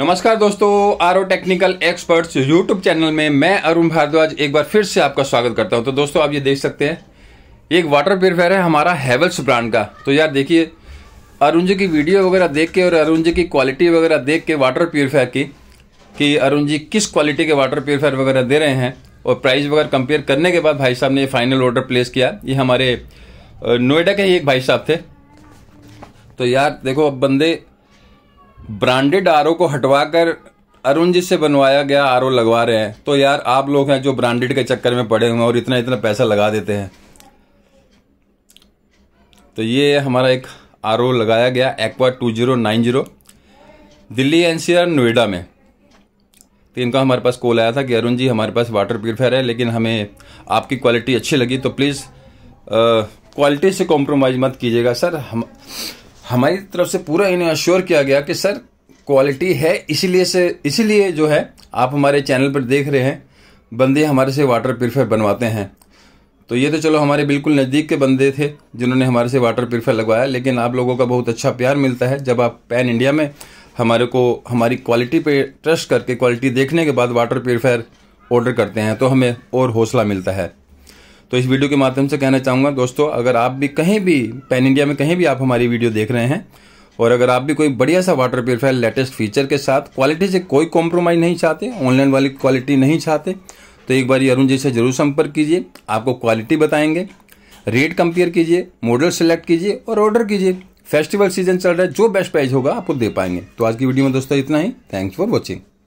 नमस्कार दोस्तों R technical experts YouTube channel में मैं अरुण भारद्वाज एक बार फिर से आपका स्वागत करता हूं तो दोस्तों आप ये देख सकते हैं एक वाटर प्योरीफायर है हमारा हैवल्स ब्रांड का तो यार देखिए अरुण जी की वीडियो वगैरह देख के और अरुण जी की क्वालिटी वगैरह देख के वाटर प्योरीफायर की कि अरुण जी किस क्वालिटी के वाटर प्योरीफायर वगैरह दे रहे हैं और प्राइस वगैरह कंपेयर करने के बाद भाई साहब ने फाइनल ऑर्डर प्लेस किया ये हमारे नोएडा के ही एक भाई साहब थे तो यार देखो अब बंदे ब्रांडेड आर को हटवाकर अरुण जी से बनवाया गया आर लगवा रहे हैं तो यार आप लोग हैं जो ब्रांडेड के चक्कर में पड़े हुए हैं और इतना इतना पैसा लगा देते हैं तो ये हमारा एक आर लगाया गया aqua two zero nine zero Delhi NCR Noida में तो इनका हमारे पास कॉल आया था कि अरुण जी हमारे पास वाटर प्योरीफायर है लेकिन हमें आपकी क्वालिटी अच्छी लगी तो प्लीज़ क्वालिटी से कॉम्प्रोमाइज़ मत कीजिएगा सर हम हमारी तरफ से पूरा इन्हें अश्योर किया गया कि सर क्वालिटी है इसीलिए से इसीलिए जो है आप हमारे चैनल पर देख रहे हैं बंदे हमारे से वाटर प्योरीफायर बनवाते हैं तो ये तो चलो हमारे बिल्कुल नज़दीक के बंदे थे जिन्होंने हमारे से वाटर प्योरीफायर लगवाया लेकिन आप लोगों का बहुत अच्छा प्यार मिलता है जब आप पैन इंडिया में हमारे को हमारी क्वालिटी पे ट्रस्ट करके क्वालिटी देखने के बाद वाटर प्योरीफायर ऑर्डर करते हैं तो हमें और हौसला मिलता है तो इस वीडियो के माध्यम से कहना चाहूँगा दोस्तों अगर आप भी कहीं भी पैन इंडिया में कहीं भी आप हमारी वीडियो देख रहे हैं और अगर आप भी कोई बढ़िया सा वाटर प्योरीफायर लेटेस्ट फीचर के साथ क्वालिटी से कोई कॉम्प्रोमाइज़ नहीं चाहते ऑनलाइन वाली क्वालिटी नहीं चाहते तो एक बार अरुण जी से ज़रूर संपर्क कीजिए आपको क्वालिटी बताएंगे रेट कंपेयर कीजिए मॉडल सेलेक्ट कीजिए और ऑर्डर कीजिए फेस्टिवल सीजन चल रहा है जो बेस्ट प्राइस होगा आपको दे पाएंगे तो आज की वीडियो में दोस्तों इतना ही थैंक्स फॉर वॉचिंग